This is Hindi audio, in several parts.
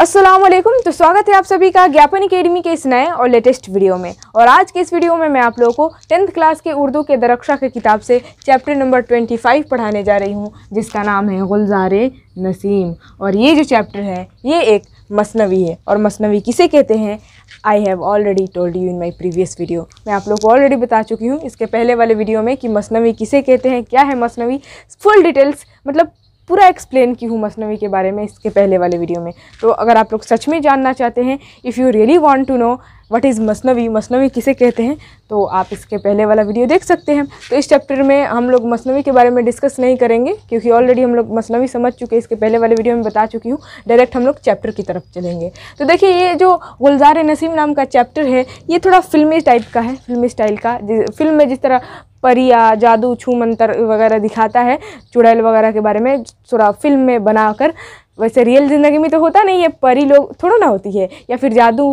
अस्सलाम वालेकुम तो स्वागत है आप सभी का ज्ञापन अकेडमी के इस नए और लेटेस्ट वीडियो में और आज के इस वीडियो में मैं आप लोगों को टेंथ क्लास के उर्दू के दरक्षा की किताब से चैप्टर नंबर 25 पढ़ाने जा रही हूँ जिसका नाम है गुलजार नसीम और ये जो चैप्टर है ये एक मसनवी है और मसनवी किसे कहते हैं I have already told you in my previous video मैं आप लोग को ऑलरेडी बता चुकी हूँ इसके पहले वाले वीडियो में कि मसनवी किसे कहते हैं क्या है मसनवी फुल डिटेल्स मतलब पूरा एक्सप्लेन की हूँ मसनवी के बारे में इसके पहले वाले वीडियो में तो अगर आप लोग सच में जानना चाहते हैं if you really want to know what is मसनवी मसनवी किसे कहते हैं तो आप इसके पहले वाला वीडियो देख सकते हैं तो इस चैप्टर में हम लोग मसनवी के बारे में डिस्कस नहीं करेंगे क्योंकि ऑलरेडी हम लोग मसनवी समझ चुके हैं इसके पहले वाले वीडियो में बता चुकी हूँ डायरेक्ट हम लोग चैप्टर की तरफ चलेंगे तो देखिए ये जो गुलजार नसीम नाम का चैप्टर है ये थोड़ा फिल्मी टाइप का है फिल्मी स्टाइल का फिल्म में जिस तरह परी या जादू छू मंतर वगैरह दिखाता है चुड़ैल वगैरह के बारे में थोड़ा फिल्म में बनाकर वैसे रियल ज़िंदगी में तो होता नहीं है परी लोग थोड़ा ना होती है या फिर जादू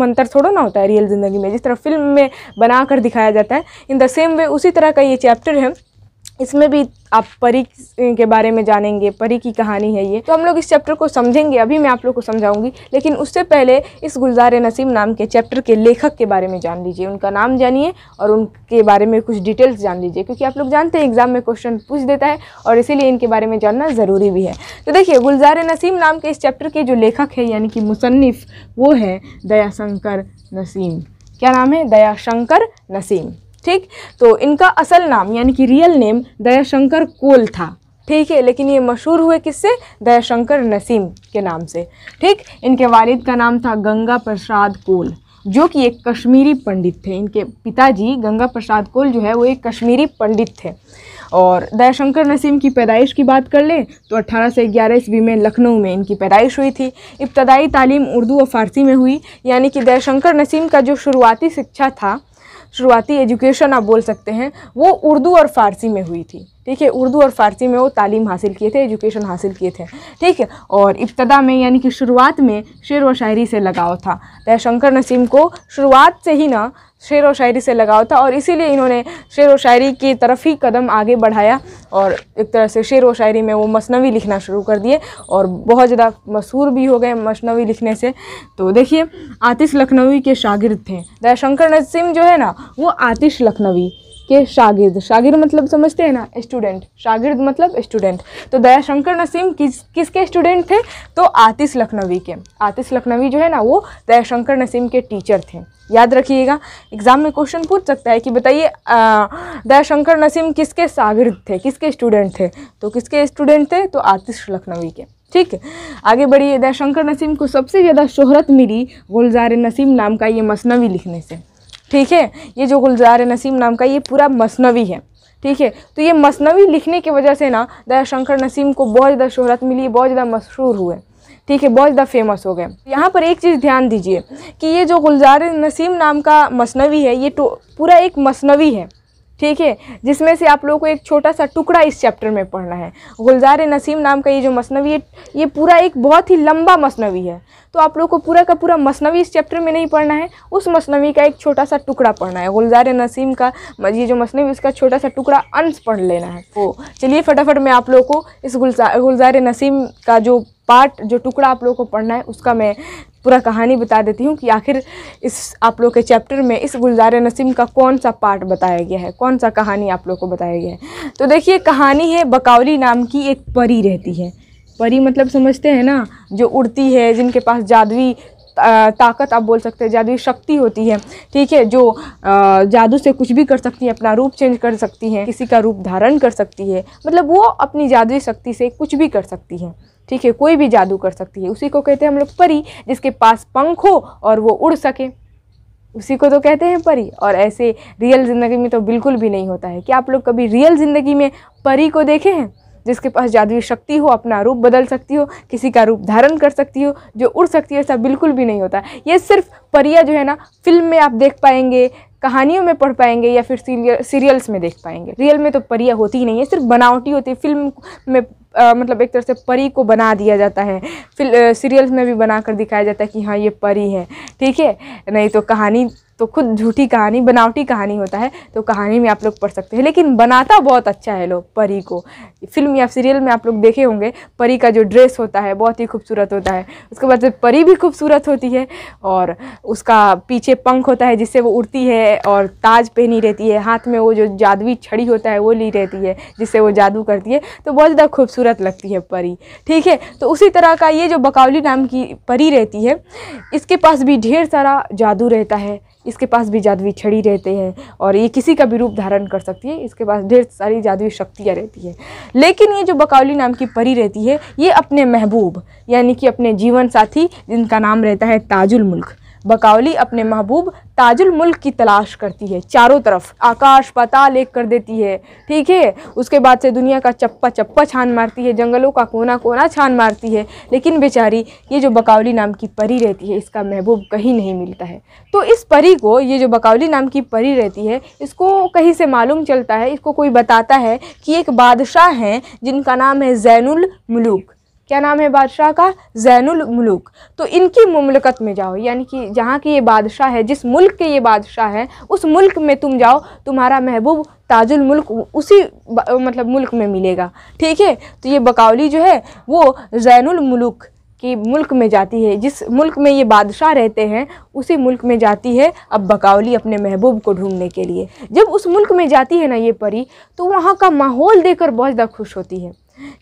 मंत्र थोड़ा ना होता है रियल ज़िंदगी में जिस तरह फिल्म में बनाकर दिखाया जाता है इन द सेम वे उसी तरह का ये चैप्टर है इसमें भी आप परी के बारे में जानेंगे परी की कहानी है ये तो हम लोग इस चैप्टर को समझेंगे अभी मैं आप लोग को समझाऊंगी लेकिन उससे पहले इस गुलजार नसीम नाम के चैप्टर के लेखक के बारे में जान लीजिए उनका नाम जानिए और उनके बारे में कुछ डिटेल्स जान लीजिए क्योंकि आप लोग जानते हैं एग्ज़ाम में क्वेश्चन पूछ देता है और इसीलिए इनके बारे में जानना ज़रूरी भी है तो देखिए गुलजार नसीम नाम के इस चैप्टर के जो लेखक है यानी कि मुसनफ़ वो है दयाशंकर नसीम क्या नाम है दयाशंकर नसीम ठीक तो इनका असल नाम यानी कि रियल नेम दयाशंकर कोल था ठीक है लेकिन ये मशहूर हुए किससे दयाशंकर नसीम के नाम से ठीक इनके वालिद का नाम था गंगा प्रसाद कोल जो कि एक कश्मीरी पंडित थे इनके पिताजी गंगा प्रसाद कोल जो है वो एक कश्मीरी पंडित थे और दयाशंकर नसीम की पैदाइश की बात कर लें तो अट्ठारह सौ ग्यारह ईस्वी में लखनऊ में इनकी पैदाइश हुई थी इब्तदाई तालीम उर्दू और फ़ारसी में हुई यानी कि दयाशंकर नसीम का जो शुरुआती शिक्षा था शुरुआती एजुकेशन आप बोल सकते हैं वो उर्दू और फ़ारसी में हुई थी ठीक है उर्दू और फ़ारसी में वो तालीम हासिल किए थे एजुकेशन हासिल किए थे ठीक है और इब्तदा में यानी कि शुरुआत में शेर व शायरी से लगाव था तय शंकर नसीम को शुरुआत से ही ना शेर व शायरी से लगाव था और इसीलिए इन्होंने शेर व शायरी की तरफ ही कदम आगे बढ़ाया और एक तरह से शेर व शायरी में वो मसनवी लिखना शुरू कर दिए और बहुत ज़्यादा मशहूर भी हो गए मसनवी लिखने से तो देखिए आतिश लखनवी के शागिर्द थे दयाशंकर नसीम जो है ना वो आतिश लखनवी के शागिर्द शागिर्द मतलब समझते हैं ना स्टूडेंट शागिर्द मतलब स्टूडेंट तो दयाशंकर नसीम किस किसके स्टूडेंट थे तो आतिश लखनवी के आतिश लखनवी जो है ना वो दयाशंकर नसीम के टीचर थे याद रखिएगा एग्ज़ाम में क्वेश्चन पूछ सकता है कि बताइए दयाशंकर नसीम किसके शागिर्द थे किसके स्टूडेंट थे तो किसके स्टूडेंट थे तो आतिश लखनवी के ठीक है आगे बढ़िए दयाशंकर नसीम को सबसे ज़्यादा शोहरत मिली गुलजार नसीम नाम का ये मसनवी लिखने से ठीक है ये जो गुलजार नसीम नाम का ये पूरा मसनवी है ठीक है तो ये मसनवी लिखने की वजह से ना दया शंकर नसीम को बहुत ज़्यादा शोहरत मिली बहुत ज़्यादा मशहूर हुए ठीक है बहुत ज़्यादा फेमस हो गए यहाँ पर एक चीज़ ध्यान दीजिए कि ये जो गुलजार नसीम नाम का मसनवी है ये तो पूरा एक मसनवी है ठीक है जिसमें से आप लोगों को एक छोटा सा टुकड़ा इस चैप्टर में पढ़ना है गुलजार नसीम नाम का ये जो मसनवी है ये पूरा एक बहुत ही लंबा मसनवी है तो आप लोग को पूरा का पूरा मसनवी इस चैप्टर में नहीं पढ़ना है उस मसनवी का एक छोटा सा टुकड़ा पढ़ना है गुलजार नसीम का ये जो मसनवी उसका छोटा सा टुकड़ा अंश पढ़ लेना है तो चलिए फटाफट मैं आप लोग को इस गुलजार नसीम का जो पार्ट जो टुकड़ा आप लोगों को पढ़ना है उसका मैं पूरा कहानी बता देती हूँ कि आखिर इस आप लोग के चैप्टर में इस गुलजार नसीम का कौन सा पार्ट बताया गया है कौन सा कहानी आप लोग को बताया गया है तो देखिए कहानी है बकावली नाम की एक परी रहती है परी मतलब समझते हैं ना जो उड़ती है जिनके पास जादुई ताकत आप बोल सकते हैं जादुई शक्ति होती है ठीक है जो जादू से कुछ भी कर सकती है अपना रूप चेंज कर सकती है किसी का रूप धारण कर सकती है मतलब वो अपनी जादुई शक्ति से कुछ भी कर सकती है ठीक है कोई भी जादू कर सकती है उसी को कहते हैं हम लोग परी जिसके पास पंख हो और वो उड़ सके उसी को तो कहते हैं परी और ऐसे रियल ज़िंदगी में तो बिल्कुल भी नहीं होता है कि आप लोग कभी रियल ज़िंदगी में परी को देखे हैं जिसके पास जादुई शक्ति हो अपना रूप बदल सकती हो किसी का रूप धारण कर सकती हो जो उड़ सकती है ऐसा बिल्कुल भी नहीं होता ये सिर्फ परिया जो है ना फिल्म में आप देख पाएंगे कहानियों में पढ़ पाएंगे या फिर सीरियल सीरियल्स में देख पाएंगे रियल में तो परिया होती ही नहीं है सिर्फ बनावटी होती है फिल्म में आ, मतलब एक तरह से परी को बना दिया जाता है फिल्म सीरियल्स में भी बना कर दिखाया जाता है कि हाँ ये परी है ठीक है नहीं तो कहानी तो खुद झूठी कहानी बनावटी कहानी होता है तो कहानी में आप लोग पढ़ सकते हैं लेकिन बनाता बहुत अच्छा है लोग परी को फिल्म या सीरियल में आप लोग देखे होंगे परी का जो ड्रेस होता है बहुत ही खूबसूरत होता है उसके बाद परी भी खूबसूरत होती है और उसका पीछे पंख होता है जिससे वो उड़ती है और ताज पहनी रहती है हाथ में वो जो जादुई छड़ी होता है वो ली रहती है जिससे वो जादू करती है तो बहुत ज़्यादा खूबसूरत लगती है परी ठीक है तो उसी तरह का ये जो बकावली नाम की परी रहती है इसके पास भी ढेर सारा जादू रहता है इसके पास भी जादुई छड़ी रहते हैं और ये किसी का भी रूप धारण कर सकती है इसके पास ढेर सारी जादुई शक्तियाँ रहती हैं लेकिन ये जो बकावली नाम की परी रहती है ये अपने महबूब यानी कि अपने जीवन साथी जिनका नाम रहता है ताजुल मुल्क बकावली अपने महबूब ताजुल मुल्क की तलाश करती है चारों तरफ आकाश पताल एक कर देती है ठीक है उसके बाद से दुनिया का चप्पा चप्पा छान मारती है जंगलों का कोना कोना छान मारती है लेकिन बेचारी ये जो बकावली नाम की परी रहती है इसका महबूब कहीं नहीं मिलता है तो इस परी को ये जो बकावली नाम की परी रहती है इसको कहीं से मालूम चलता है इसको कोई बताता है कि एक बादशाह हैं जिनका नाम है जैनुल मलूक क्या नाम है बादशाह का जैनुल मुलूक तो इनकी ममलकत में जाओ यानी कि जहाँ की ये बादशाह है जिस मुल्क के ये बादशाह हैं उस मुल्क में तुम जाओ तुम्हारा महबूब ताजुल मुल्क उसी मतलब मुल्क में मिलेगा ठीक है तो ये बकावली जो है वो जैनुल मुलूक की मुल्क में जाती है जिस मुल्क में ये बादशाह रहते हैं उसी मुल्क में जाती है अब बकावली अपने महबूब को ढूंढने के लिए जब उस मुल्क में जाती है ना ये परी तो वहाँ का माहौल देखकर बहुत ज़्यादा खुश होती है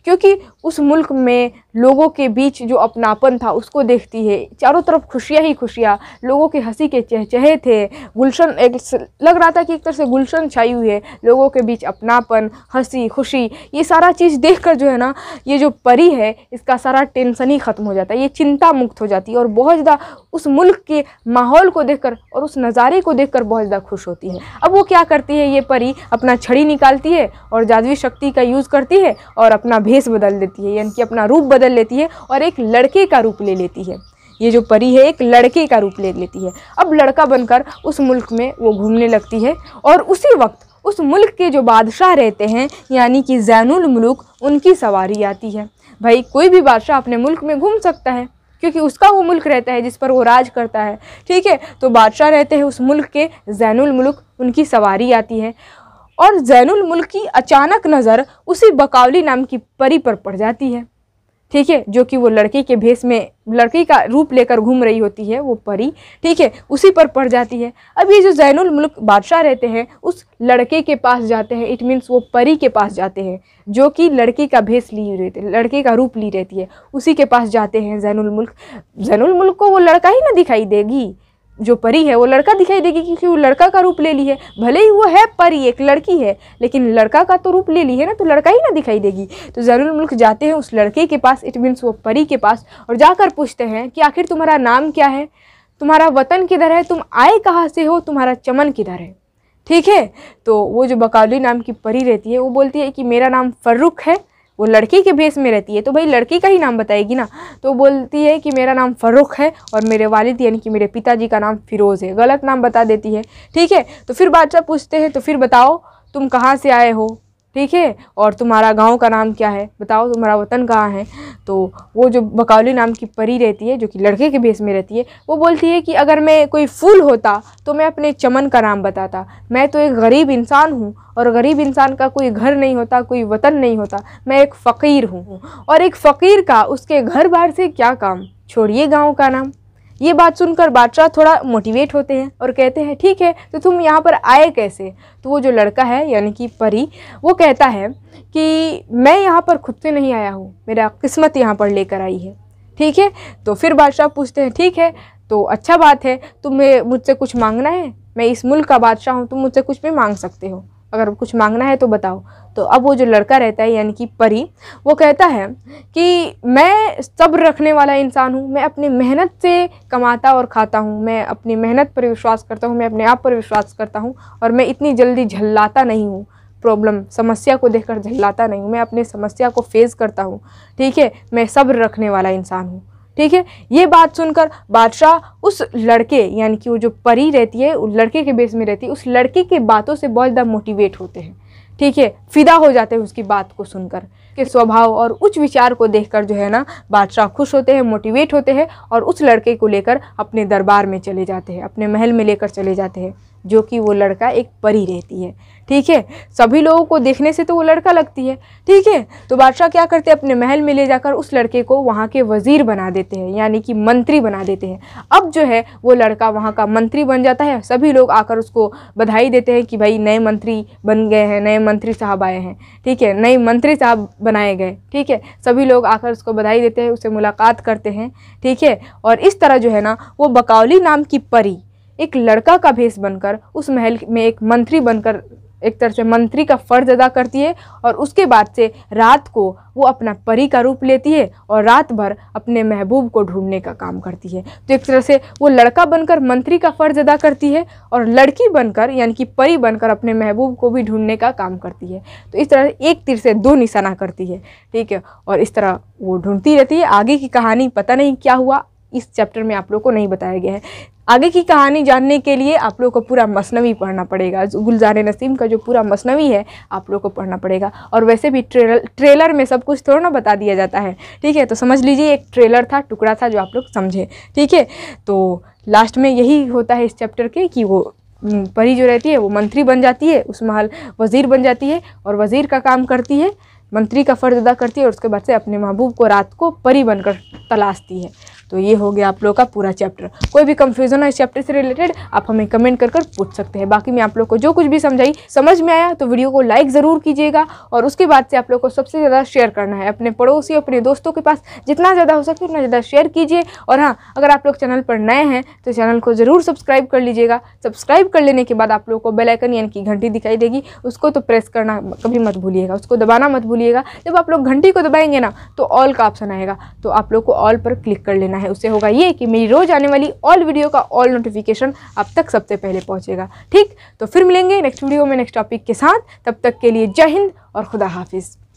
क्योंकि उस मुल्क में लोगों के बीच जो अपनापन था उसको देखती है चारों तरफ खुशियाँ ही खुशियाँ लोगों के हंसी के चहचहे थे गुलशन एक लग रहा था कि एक तरह से गुलशन छाई हुई है लोगों के बीच अपनापन हंसी खुशी ये सारा चीज़ देख कर जो है ना ये जो परी है इसका सारा टेंशन ही ख़त्म हो जाता है ये चिंता मुक्त हो जाती है और बहुत ज़्यादा उस मुल्क के माहौल को देख और उस नज़ारे को देख बहुत ज़्यादा खुश होती है अब वो क्या करती है ये परी अपना छड़ी निकालती है और जादवी शक्ति का यूज़ करती है और अपना भेस बदल देती है यानी कि अपना रूप बदल बदल लेती है और एक लड़के का रूप ले लेती है ये जो परी है एक लड़के का रूप ले लेती है अब लड़का बनकर उस मुल्क में वो घूमने लगती है और उसी वक्त उस मुल्क के जो बादशाह रहते हैं यानी कि जैनुल मुल्क उनकी सवारी आती है भाई कोई भी बादशाह अपने मुल्क में घूम सकता है क्योंकि उसका वो मुल्क रहता है जिस पर वो राज करता है ठीक है तो बादशाह रहते हैं उस मुल्क के जैनुल मुल्क उनकी सवारी आती है और जैनुल मुल्क की अचानक नज़र उसी बकावली नाम की परी पर पड़ जाती है ठीक है जो कि वो लड़की के भेष में लड़की का रूप लेकर घूम रही होती है वो परी ठीक है उसी पर पड़ जाती है अब ये जो जैनुल मुल्क बादशाह रहते हैं उस लड़के के पास जाते हैं इट मीन्स वो परी के पास जाते हैं जो कि लड़की का भेष ली रहती लड़के का रूप ली रहती है उसी के पास जाते हैं जैनुल मुल्क जैनुल मुल्क को वो लड़का ही ना दिखाई देगी जो परी है वो लड़का दिखाई देगी क्योंकि वो लड़का का रूप ले ली है भले ही वो है परी एक लड़की है लेकिन लड़का का तो रूप ले ली है ना तो लड़का ही ना दिखाई देगी तो ज़रूर मुल्क जाते हैं उस लड़के के पास इट मीन्स वो परी के पास और जाकर पूछते हैं कि आखिर तुम्हारा नाम क्या है तुम्हारा वतन किधर है तुम आए कहाँ से हो तुम्हारा चमन किधर है ठीक है तो वो जो बकाली नाम की परी रहती है वो बोलती है कि मेरा नाम फ़र्रुख है वो लड़की के भेस में रहती है तो भाई लड़की का ही नाम बताएगी ना तो बोलती है कि मेरा नाम फरुख है और मेरे वालिद यानी कि मेरे पिताजी का नाम फ़िरोज़ है गलत नाम बता देती है ठीक है तो फिर बादशाह पूछते हैं तो फिर बताओ तुम कहाँ से आए हो ठीक है और तुम्हारा गांव का नाम क्या है बताओ तुम्हारा वतन कहाँ है तो वो जो बकावली नाम की परी रहती है जो कि लड़के के भेस में रहती है वो बोलती है कि अगर मैं कोई फूल होता तो मैं अपने चमन का नाम बताता मैं तो एक गरीब इंसान हूँ और गरीब इंसान का कोई घर नहीं होता कोई वतन नहीं होता मैं एक फ़कीर हूँ और एक फ़कीर का उसके घर बार से क्या काम छोड़िए गाँव का नाम ये बात सुनकर बादशाह थोड़ा मोटिवेट होते हैं और कहते हैं ठीक है तो तुम यहाँ पर आए कैसे तो वो जो लड़का है यानी कि परी वो कहता है कि मैं यहाँ पर खुद से नहीं आया हूँ मेरा किस्मत यहाँ पर लेकर आई है ठीक है तो फिर बादशाह पूछते हैं ठीक है तो अच्छा बात है तुम्हें मुझसे कुछ मांगना है मैं इस मुल्क का बादशाह हूँ तुम मुझसे कुछ भी मांग सकते हो अगर कुछ मांगना है तो बताओ तो अब वो जो लड़का रहता है यानी कि परी वो कहता है कि मैं सब्र रखने वाला इंसान हूँ मैं अपनी मेहनत से कमाता और खाता हूँ मैं अपनी मेहनत पर विश्वास करता हूँ मैं अपने आप पर विश्वास करता हूँ और मैं इतनी जल्दी झल्लाता नहीं हूँ प्रॉब्लम समस्या को देखकर झल्लाता नहीं हूँ मैं अपनी समस्या को फेस करता हूँ ठीक है मैं सब्र रखने वाला इंसान हूँ ठीक है ये बात सुनकर बादशाह उस लड़के यानी कि वो जो परी रहती है उस लड़के के बेस में रहती है उस लड़के की बातों से बहुत ज़्यादा मोटिवेट होते हैं ठीक है फिदा हो जाते हैं उसकी बात को सुनकर के स्वभाव और उच्च विचार को देखकर जो है ना बादशाह खुश होते हैं मोटिवेट होते हैं और उस लड़के को लेकर अपने दरबार में चले जाते हैं अपने महल में लेकर चले जाते हैं जो कि वो लड़का एक परी रहती है ठीक है सभी लोगों को देखने से तो वो लड़का लगती है ठीक है तो बादशाह क्या करते हैं अपने महल में ले जाकर उस लड़के को वहाँ के वज़ीर बना देते हैं यानी कि मंत्री बना देते हैं अब जो है वो लड़का वहाँ का मंत्री बन जाता है सभी लोग आकर उसको बधाई देते हैं कि भाई नए मंत्री बन गए हैं नए मंत्री साहब आए हैं ठीक है नए मंत्री साहब बनाए गए ठीक है सभी लोग आकर उसको बधाई देते हैं उससे मुलाकात करते हैं ठीक है और इस तरह जो है ना वो बकावली नाम की परी एक लड़का का भेष बनकर उस महल में एक मंत्री बनकर एक तरह से मंत्री का फर्ज अदा करती है और उसके बाद से रात को वो अपना परी का रूप लेती है और रात भर अपने महबूब को ढूंढने का काम करती है तो एक तरह से वो लड़का बनकर मंत्री का फर्ज अदा करती है और लड़की बनकर यानी कि परी बनकर अपने महबूब को भी ढूंढने का काम करती है तो इस तरह एक तीर से दो निशाना करती है ठीक है और इस तरह वो ढूंढती रहती है आगे की कहानी पता नहीं क्या हुआ इस चैप्टर में आप लोग को नहीं बताया गया है आगे की कहानी जानने के लिए आप लोग को पूरा मसनवी पढ़ना पड़ेगा गुलजार नसीम का जो पूरा मसनवी है आप लोगों को पढ़ना पड़ेगा और वैसे भी ट्रेलर ट्रेलर में सब कुछ थोड़ा ना बता दिया जाता है ठीक है तो समझ लीजिए एक ट्रेलर था टुकड़ा था जो आप लोग समझे ठीक है तो लास्ट में यही होता है इस चैप्टर के कि वो परी जो रहती है वो मंत्री बन जाती है उस महल वज़ीर बन जाती है और वज़ीर का काम करती है मंत्री का फ़र्ज अदा करती है और उसके बाद से अपने महबूब को रात को परी बनकर तलाशती है तो ये हो गया आप लोग का पूरा चैप्टर कोई भी कंफ्यूज़न है इस चैप्टर से रिलेटेड आप हमें कमेंट कर कर पूछ सकते हैं बाकी मैं आप लोग को जो कुछ भी समझाई समझ में आया तो वीडियो को लाइक ज़रूर कीजिएगा और उसके बाद से आप लोग को सबसे ज़्यादा शेयर करना है अपने पड़ोसी अपने दोस्तों के पास जितना ज़्यादा हो सके उतना ज़्यादा शेयर कीजिए और हाँ अगर आप लोग चैनल पर नए हैं तो चैनल को ज़रूर सब्सक्राइब कर लीजिएगा सब्सक्राइब कर लेने के बाद आप लोग को बेलाइकन यानी कि घंटी दिखाई देगी उसको तो प्रेस करना कभी मत भूलिएगा उसको दबाना मत भूलिएगा जब आप लोग घंटी को दबाएंगे ना तो ऑल का ऑप्शन आएगा तो आप लोग को ऑल पर क्लिक कर लेना करना है उससे होगा ये कि मेरी रोज़ आने वाली ऑल वीडियो का ऑल नोटिफिकेशन अब तक सबसे पहले पहुँचेगा ठीक तो फिर मिलेंगे नेक्स्ट वीडियो में नेक्स्ट टॉपिक के साथ तब तक के लिए जय हिंद और खुदा हाफिज़